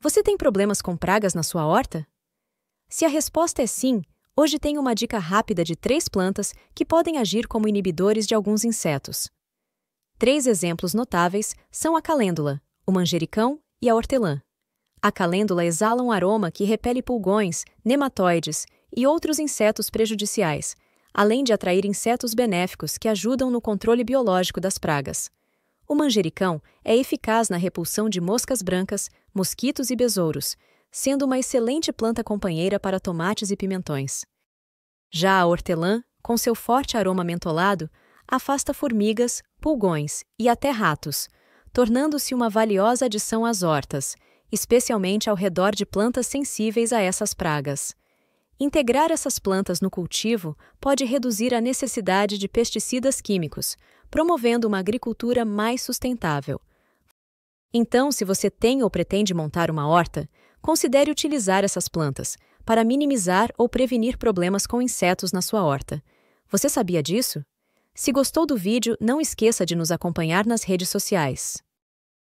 Você tem problemas com pragas na sua horta? Se a resposta é sim, hoje tenho uma dica rápida de três plantas que podem agir como inibidores de alguns insetos. Três exemplos notáveis são a calêndula, o manjericão e a hortelã. A calêndula exala um aroma que repele pulgões, nematóides e outros insetos prejudiciais, além de atrair insetos benéficos que ajudam no controle biológico das pragas. O manjericão é eficaz na repulsão de moscas brancas, mosquitos e besouros, sendo uma excelente planta companheira para tomates e pimentões. Já a hortelã, com seu forte aroma mentolado, afasta formigas, pulgões e até ratos, tornando-se uma valiosa adição às hortas, especialmente ao redor de plantas sensíveis a essas pragas. Integrar essas plantas no cultivo pode reduzir a necessidade de pesticidas químicos, promovendo uma agricultura mais sustentável. Então, se você tem ou pretende montar uma horta, considere utilizar essas plantas para minimizar ou prevenir problemas com insetos na sua horta. Você sabia disso? Se gostou do vídeo, não esqueça de nos acompanhar nas redes sociais.